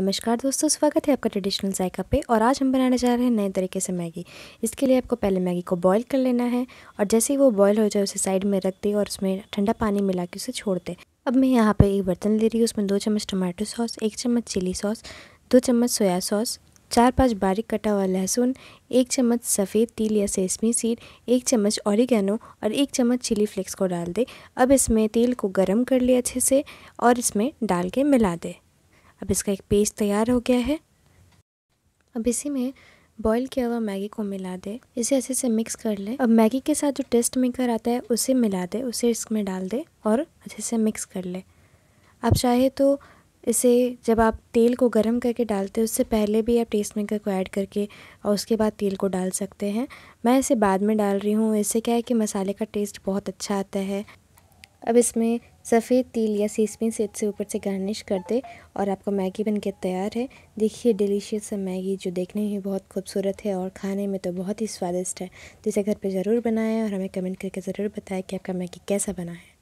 नमस्कार दोस्तों स्वागत है आपका ट्रेडिशनल जायका पे और आज हम बनाने जा रहे हैं नए तरीके से मैगी इसके लिए आपको पहले मैगी को बॉईल कर लेना है और जैसे ही वो बॉईल हो जाए उसे साइड में रख दे और उसमें ठंडा पानी मिला के उसे छोड़ दे अब मैं यहाँ पे एक बर्तन ले रही हूँ उसमें दो चम्मच टमाटो सॉस एक चम्मच चिली सॉस दो चम्मच सोया सॉस चार पाँच बारीक कटा हुआ लहसुन एक चम्मच सफ़ेद तिल या सेसमी सीड एक चम्मच औरिगेनो और एक चम्मच चिली फ्लेक्स को डाल दे अब इसमें तेल को गर्म कर ले अच्छे से और इसमें डाल के मिला दे अब इसका एक पेस्ट तैयार हो गया है अब इसी में बॉईल किया हुआ मैगी को मिला दे इसे अच्छे से मिक्स कर ले अब मैगी के साथ जो टेस्ट मेकर आता है उसे मिला दे उसे इसमें डाल दे और अच्छे से मिक्स कर ले आप चाहे तो इसे जब आप तेल को गर्म करके डालते उससे पहले भी आप टेस्ट मेकर को ऐड करके और उसके बाद तेल को डाल सकते हैं मैं इसे बाद में डाल रही हूँ इससे क्या है कि मसाले का टेस्ट बहुत अच्छा आता है अब इसमें सफ़ेद तिल या सीसमी सेट से ऊपर से गार्निश कर दे और आपका मैगी बनके तैयार है देखिए डिलीशियस मैगी जो देखने में बहुत खूबसूरत है और खाने में तो बहुत ही स्वादिष्ट है तो इसे घर पे ज़रूर बनाएं और हमें कमेंट करके ज़रूर बताएं कि आपका मैगी कैसा बना है